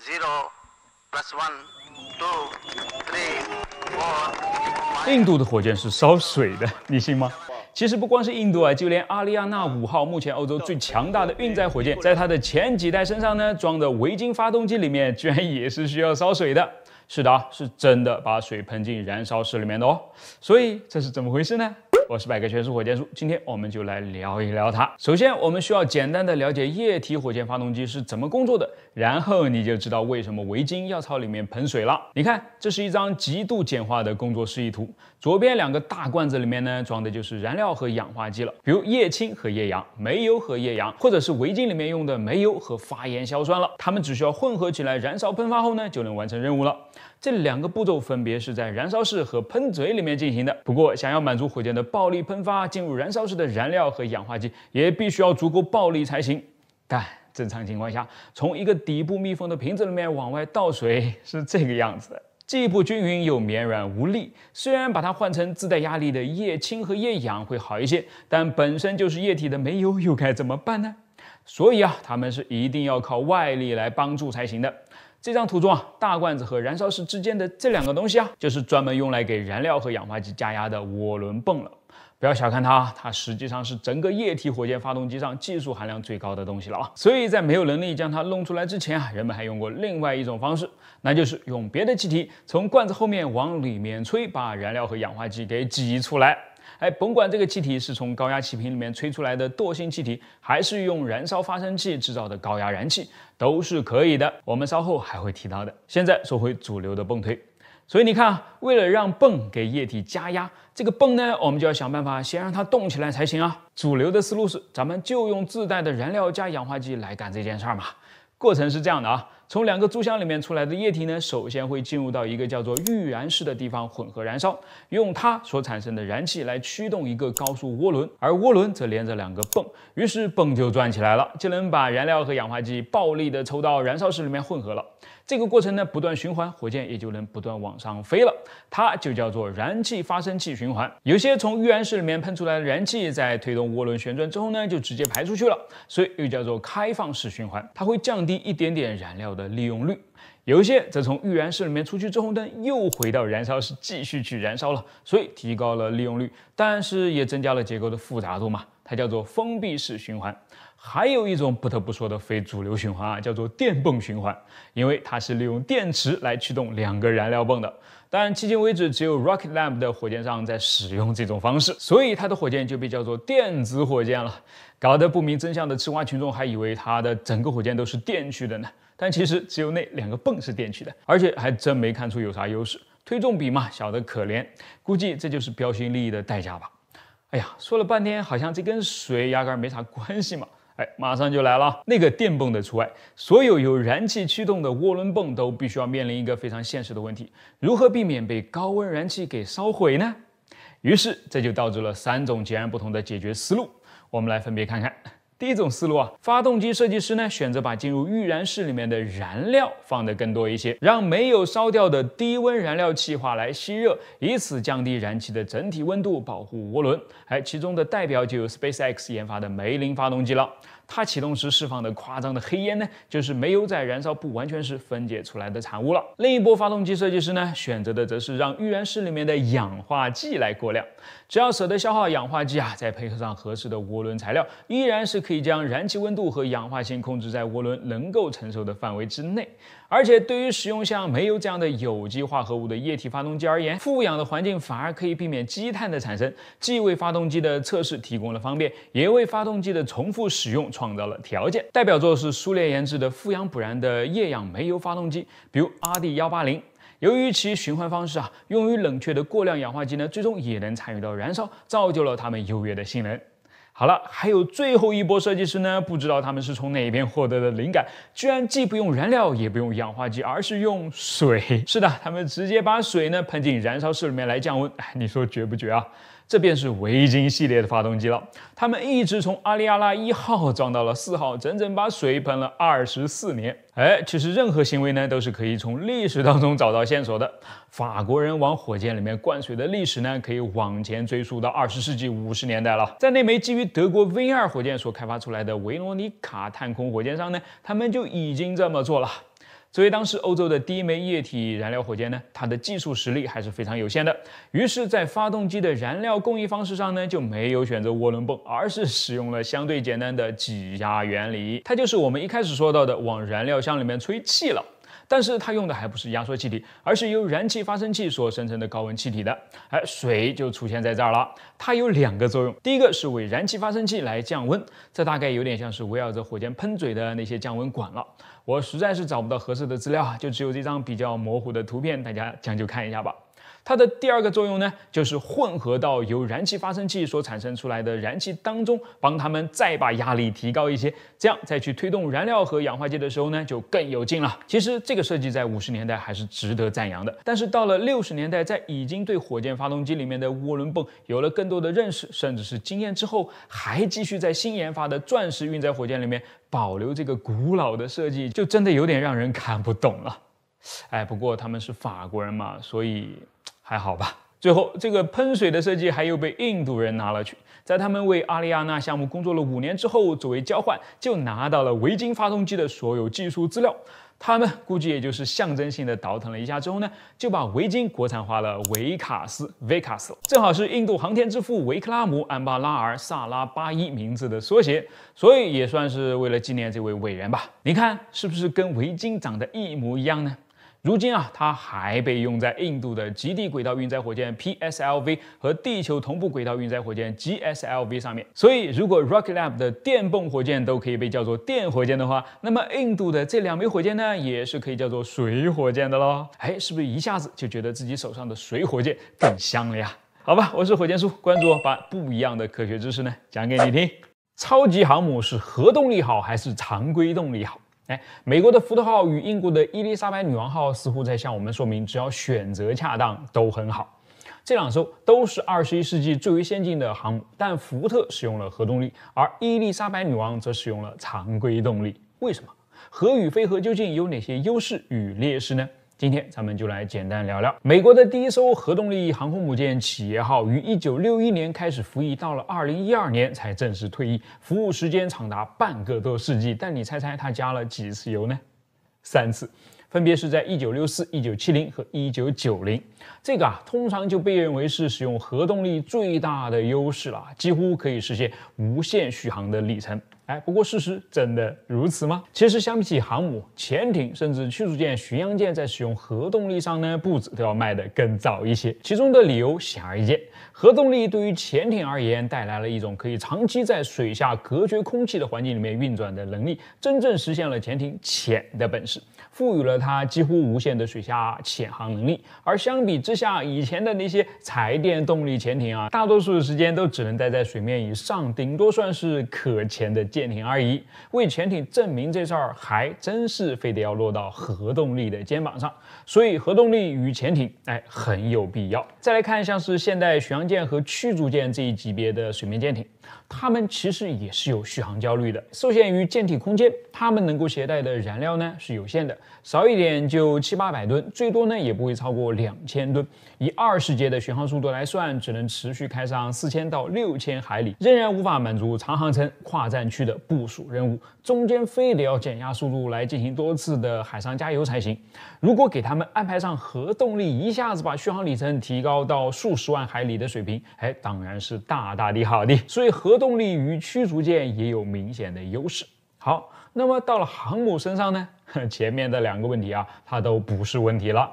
zero one three four。two plus 印度的火箭是烧水的，你信吗？其实不光是印度啊，就连阿丽亚娜五号，目前欧洲最强大的运载火箭，在它的前几代身上呢，装的维京发动机里面，居然也是需要烧水的。是的啊，是真的把水喷进燃烧室里面的哦。所以这是怎么回事呢？我是百科全书火箭叔，今天我们就来聊一聊它。首先，我们需要简单的了解液体火箭发动机是怎么工作的，然后你就知道为什么围巾要朝里面喷水了。你看，这是一张极度简化的工作示意图，左边两个大罐子里面呢，装的就是燃料和氧化剂了，比如液氢和液氧、煤油和液氧，或者是围巾里面用的煤油和发烟硝酸了。它们只需要混合起来燃烧喷发后呢，就能完成任务了。这两个步骤分别是在燃烧室和喷嘴里面进行的。不过，想要满足火箭的暴力喷发，进入燃烧室的燃料和氧化剂也必须要足够暴力才行。但正常情况下，从一个底部密封的瓶子里面往外倒水是这个样子的，既不均匀又绵软无力。虽然把它换成自带压力的液氢和液氧会好一些，但本身就是液体的煤油又该怎么办呢？所以啊，他们是一定要靠外力来帮助才行的。这张图中啊，大罐子和燃烧室之间的这两个东西啊，就是专门用来给燃料和氧化剂加压的涡轮泵了。不要小看它，它实际上是整个液体火箭发动机上技术含量最高的东西了啊。所以在没有能力将它弄出来之前啊，人们还用过另外一种方式，那就是用别的气体从罐子后面往里面吹，把燃料和氧化剂给挤出来。哎，甭管这个气体是从高压气瓶里面吹出来的惰性气体，还是用燃烧发生器制造的高压燃气，都是可以的。我们稍后还会提到的。现在说回主流的泵推，所以你看啊，为了让泵给液体加压，这个泵呢，我们就要想办法先让它动起来才行啊。主流的思路是，咱们就用自带的燃料加氧化剂来干这件事儿嘛。过程是这样的啊。从两个贮箱里面出来的液体呢，首先会进入到一个叫做预燃室的地方混合燃烧，用它所产生的燃气来驱动一个高速涡轮，而涡轮则连着两个泵，于是泵就转起来了，就能把燃料和氧化剂暴力的抽到燃烧室里面混合了。这个过程呢不断循环，火箭也就能不断往上飞了。它就叫做燃气发生器循环。有些从预燃室里面喷出来的燃气在推动涡轮旋转之后呢，就直接排出去了，所以又叫做开放式循环。它会降低一点点燃料的。利用率，有一些则从预燃室里面出去，之后呢，又回到燃烧室继续去燃烧了，所以提高了利用率，但是也增加了结构的复杂度嘛。它叫做封闭式循环。还有一种不得不说的非主流循环啊，叫做电泵循环，因为它是利用电池来驱动两个燃料泵的。但迄今为止只有 Rocket Lab 的火箭上在使用这种方式，所以它的火箭就被叫做电子火箭了。搞得不明真相的吃瓜群众还以为它的整个火箭都是电去的呢。但其实只有那两个泵是电气的，而且还真没看出有啥优势，推重比嘛小得可怜，估计这就是标新立异的代价吧。哎呀，说了半天好像这跟水压根没啥关系嘛。哎，马上就来了，那个电泵的除外，所有有燃气驱动的涡轮泵都必须要面临一个非常现实的问题：如何避免被高温燃气给烧毁呢？于是这就导致了三种截然不同的解决思路，我们来分别看看。第一种思路啊，发动机设计师呢选择把进入预燃室里面的燃料放得更多一些，让没有烧掉的低温燃料气化来吸热，以此降低燃气的整体温度，保护涡轮。哎，其中的代表就有 SpaceX 研发的梅林发动机了。它启动时释放的夸张的黑烟呢，就是煤油在燃烧不完全时分解出来的产物了。另一波发动机设计师呢，选择的则是让预燃室里面的氧化剂来过量，只要舍得消耗氧化剂啊，再配合上合适的涡轮材料，依然是可以将燃气温度和氧化性控制在涡轮能够承受的范围之内。而且，对于使用像煤油这样的有机化合物的液体发动机而言，富氧的环境反而可以避免积碳的产生，既为发动机的测试提供了方便，也为发动机的重复使用创造了条件。代表作是苏联研制的富氧补燃的液氧煤油发动机，比如 RD-180。由于其循环方式啊，用于冷却的过量氧化剂呢，最终也能参与到燃烧，造就了它们优越的性能。好了，还有最后一波设计师呢，不知道他们是从哪边获得的灵感，居然既不用燃料，也不用氧化剂，而是用水。是的，他们直接把水呢喷进燃烧室里面来降温。哎，你说绝不绝啊？这便是维京系列的发动机了。他们一直从阿里亚拉一号撞到了四号，整整把水喷了二十四年。哎，其实任何行为呢，都是可以从历史当中找到线索的。法国人往火箭里面灌水的历史呢，可以往前追溯到二十世纪五十年代了。在那枚基于德国 V 二火箭所开发出来的维罗尼卡探空火箭上呢，他们就已经这么做了。作为当时欧洲的第一枚液体燃料火箭呢，它的技术实力还是非常有限的。于是，在发动机的燃料供应方式上呢，就没有选择涡轮泵，而是使用了相对简单的挤压原理。它就是我们一开始说到的往燃料箱里面吹气了。但是它用的还不是压缩气体，而是由燃气发生器所生成的高温气体的。哎，水就出现在这儿了。它有两个作用，第一个是为燃气发生器来降温，这大概有点像是围绕着火箭喷嘴的那些降温管了。我实在是找不到合适的资料啊，就只有这张比较模糊的图片，大家将就看一下吧。它的第二个作用呢，就是混合到由燃气发生器所产生出来的燃气当中，帮他们再把压力提高一些，这样再去推动燃料和氧化剂的时候呢，就更有劲了。其实这个设计在五十年代还是值得赞扬的，但是到了六十年代，在已经对火箭发动机里面的涡轮泵有了更多的认识甚至是经验之后，还继续在新研发的钻石运载火箭里面保留这个古老的设计，就真的有点让人看不懂了。哎，不过他们是法国人嘛，所以。还好吧。最后，这个喷水的设计还又被印度人拿了去，在他们为阿丽亚娜项目工作了五年之后，作为交换就拿到了维京发动机的所有技术资料。他们估计也就是象征性的倒腾了一下之后呢，就把维京国产化了，维卡斯维卡斯正好是印度航天之父维克拉姆安巴拉尔萨拉巴伊名字的缩写，所以也算是为了纪念这位伟人吧。你看是不是跟维京长得一模一样呢？如今啊，它还被用在印度的极地轨道运载火箭 PSLV 和地球同步轨道运载火箭 GSLV 上面。所以，如果 Rocket Lab 的电泵火箭都可以被叫做电火箭的话，那么印度的这两枚火箭呢，也是可以叫做水火箭的喽。哎，是不是一下子就觉得自己手上的水火箭更香了呀？好吧，我是火箭叔，关注我，把不一样的科学知识呢讲给你听。超级航母是核动力好还是常规动力好？哎，美国的福特号与英国的伊丽莎白女王号似乎在向我们说明，只要选择恰当，都很好。这两艘都是二十一世纪最为先进的航母，但福特使用了核动力，而伊丽莎白女王则使用了常规动力。为什么核与非核究竟有哪些优势与劣势呢？今天咱们就来简单聊聊美国的第一艘核动力航空母舰企业号，于一九六一年开始服役，到了二零一二年才正式退役，服务时间长达半个多世纪。但你猜猜它加了几次油呢？三次，分别是在一九六四、一九七零和一九九零。这个啊，通常就被认为是使用核动力最大的优势了，几乎可以实现无限续航的里程。哎，不过事实真的如此吗？其实相比起航母、潜艇，甚至驱逐舰、巡洋舰，在使用核动力上呢，步子都要迈得更早一些。其中的理由显而易见，核动力对于潜艇而言，带来了一种可以长期在水下隔绝空气的环境里面运转的能力，真正实现了潜艇潜的本事，赋予了它几乎无限的水下潜航能力。而相比之下，以前的那些柴电动力潜艇啊，大多数的时间都只能待在水面以上，顶多算是可潜的。舰艇而已，为潜艇证明这事儿还真是非得要落到核动力的肩膀上，所以核动力与潜艇，哎，很有必要。再来看像是现代巡洋舰和驱逐舰这一级别的水面舰艇，它们其实也是有续航焦虑的，受限于舰体空间，它们能够携带的燃料呢是有限的，少一点就七八百吨，最多呢也不会超过两千吨。以二十节的巡航速度来算，只能持续开上四千到六千海里，仍然无法满足长航程、跨战区的。部署任务中间非得要减压速度来进行多次的海上加油才行。如果给他们安排上核动力，一下子把续航里程提高到数十万海里的水平，哎，当然是大大的好的。所以核动力与驱逐舰也有明显的优势。好，那么到了航母身上呢？前面的两个问题啊，它都不是问题了。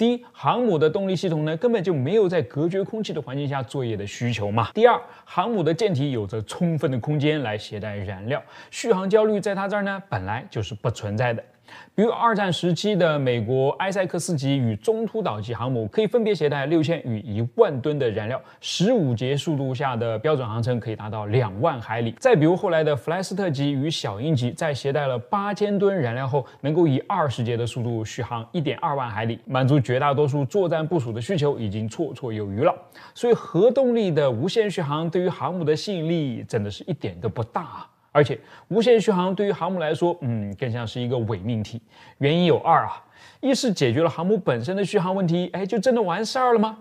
第一，航母的动力系统呢，根本就没有在隔绝空气的环境下作业的需求嘛。第二，航母的舰体有着充分的空间来携带燃料，续航焦虑在它这儿呢，本来就是不存在的。比如二战时期的美国埃塞克斯级与中途岛级航母，可以分别携带六千与一万吨的燃料，十五节速度下的标准航程可以达到两万海里。再比如后来的弗莱斯特级与小鹰级，在携带了八千吨燃料后，能够以二十节的速度续航一点二万海里，满足绝大多数作战部署的需求已经绰绰有余了。所以核动力的无限续航对于航母的吸引力，真的是一点都不大。而且，无限续航对于航母来说，嗯，更像是一个伪命题。原因有二啊，一是解决了航母本身的续航问题，哎，就真的完事儿了吗？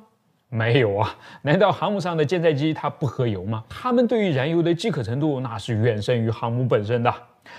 没有啊，难道航母上的舰载机它不喝油吗？它们对于燃油的饥渴程度，那是远胜于航母本身的。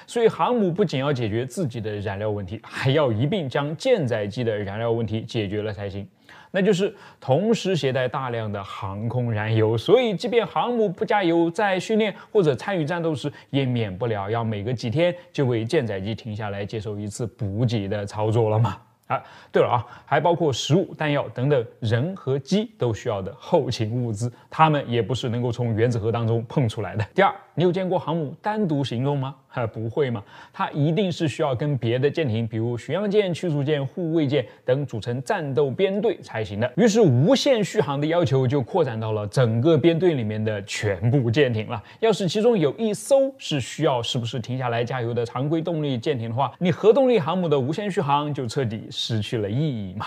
所以，航母不仅要解决自己的燃料问题，还要一并将舰载机的燃料问题解决了才行。那就是同时携带大量的航空燃油，所以即便航母不加油，在训练或者参与战斗时，也免不了要每隔几天就为舰载机停下来接受一次补给的操作了嘛。啊，对了啊，还包括食物、弹药等等，人和机都需要的后勤物资，他们也不是能够从原子核当中碰出来的。第二。你有见过航母单独行动吗？还不会吗？它一定是需要跟别的舰艇，比如巡洋舰、驱逐舰、护卫舰等组成战斗编队才行的。于是，无限续航的要求就扩展到了整个编队里面的全部舰艇了。要是其中有一艘是需要是不是停下来加油的常规动力舰艇的话，你核动力航母的无限续航就彻底失去了意义嘛？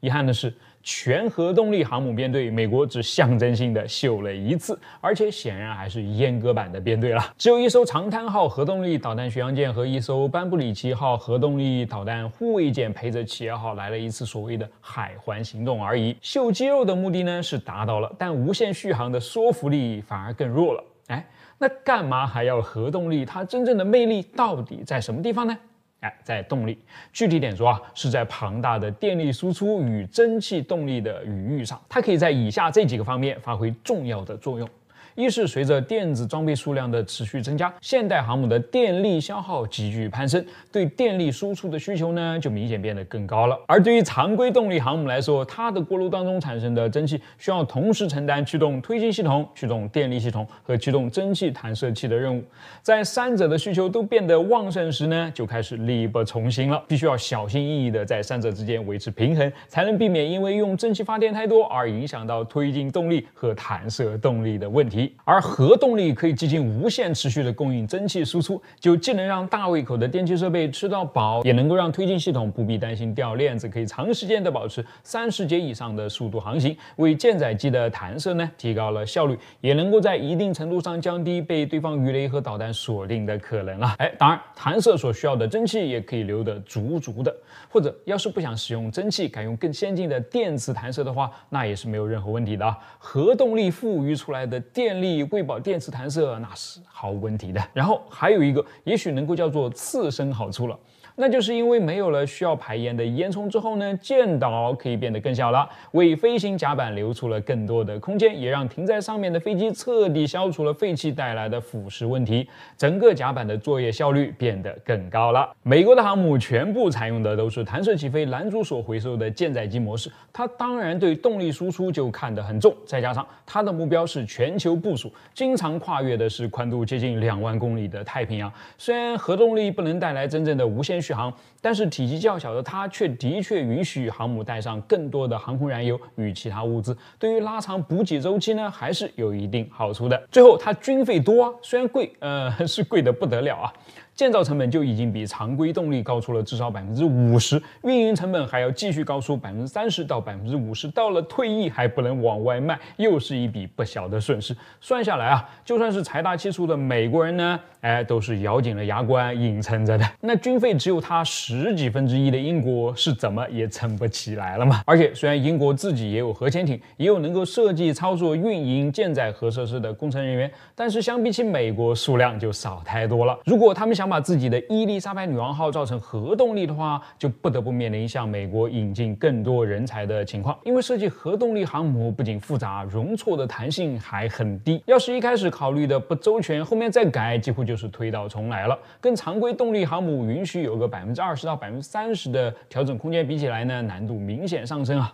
遗憾的是。全核动力航母编队，美国只象征性的秀了一次，而且显然还是阉割版的编队了，只有一艘长滩号核动力导弹巡洋舰和一艘班布里奇号核动力导弹护卫舰陪着企业号来了一次所谓的海环行动而已。秀肌肉的目的呢是达到了，但无限续航的说服力反而更弱了。哎，那干嘛还要核动力？它真正的魅力到底在什么地方呢？哎，在动力具体点说啊，是在庞大的电力输出与蒸汽动力的领域上，它可以在以下这几个方面发挥重要的作用。一是随着电子装备数量的持续增加，现代航母的电力消耗急剧攀升，对电力输出的需求呢就明显变得更高了。而对于常规动力航母来说，它的锅炉当中产生的蒸汽需要同时承担驱动推进系统、驱动电力系统和驱动蒸汽弹射器的任务，在三者的需求都变得旺盛时呢，就开始力不从心了，必须要小心翼翼的在三者之间维持平衡，才能避免因为用蒸汽发电太多而影响到推进动力和弹射动力的问题。而核动力可以进行无限持续的供应蒸汽输出，就既能让大胃口的电气设备吃到饱，也能够让推进系统不必担心掉链子，可以长时间的保持三十节以上的速度航行，为舰载机的弹射呢提高了效率，也能够在一定程度上降低被对方鱼雷和导弹锁定的可能了。哎，当然弹射所需要的蒸汽也可以留得足足的，或者要是不想使用蒸汽，改用更先进的电磁弹射的话，那也是没有任何问题的。啊。核动力赋予出来的电。力贵宝电磁弹射那是毫无问题的，然后还有一个也许能够叫做次生好处了。那就是因为没有了需要排烟的烟囱之后呢，舰岛可以变得更小了，为飞行甲板留出了更多的空间，也让停在上面的飞机彻底消除了废气带来的腐蚀问题，整个甲板的作业效率变得更高了。美国的航母全部采用的都是弹射起飞、拦阻索回收的舰载机模式，它当然对动力输出就看得很重，再加上它的目标是全球部署，经常跨越的是宽度接近两万公里的太平洋，虽然核动力不能带来真正的无限。续航，但是体积较小的它却的确允许航母带上更多的航空燃油与其他物资，对于拉长补给周期呢还是有一定好处的。最后，它军费多，虽然贵，嗯，是贵的不得了啊。建造成本就已经比常规动力高出了至少百分之五十，运营成本还要继续高出百分之三十到百分之五十，到了退役还不能往外卖，又是一笔不小的损失。算下来啊，就算是财大气粗的美国人呢，哎，都是咬紧了牙关硬撑着的。那军费只有他十几分之一的英国是怎么也撑不起来了嘛？而且虽然英国自己也有核潜艇，也有能够设计、操作、运营舰载核设施的工程人员，但是相比起美国，数量就少太多了。如果他们想，想把自己的伊丽莎白女王号造成核动力的话，就不得不面临向美国引进更多人才的情况。因为设计核动力航母不仅复杂，容错的弹性还很低。要是一开始考虑的不周全，后面再改几乎就是推倒重来了。跟常规动力航母允许有个百分之二十到百分之三十的调整空间比起来呢，难度明显上升啊。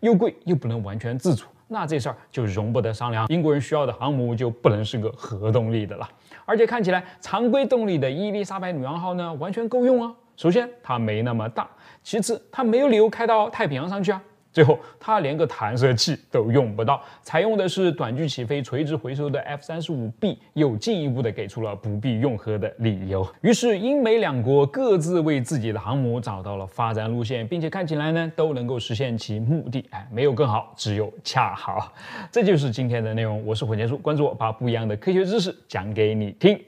又贵又不能完全自主，那这事儿就容不得商量。英国人需要的航母就不能是个核动力的了。而且看起来，常规动力的伊丽莎白女王号呢，完全够用啊。首先，它没那么大；其次，它没有理由开到太平洋上去啊。最后，它连个弹射器都用不到，采用的是短距起飞、垂直回收的 F 三十五 B，又进一步的给出了不必用核的理由。于是，英美两国各自为自己的航母找到了发展路线，并且看起来呢都能够实现其目的。哎，没有更好，只有恰好。这就是今天的内容。我是火箭叔，关注我，把不一样的科学知识讲给你听。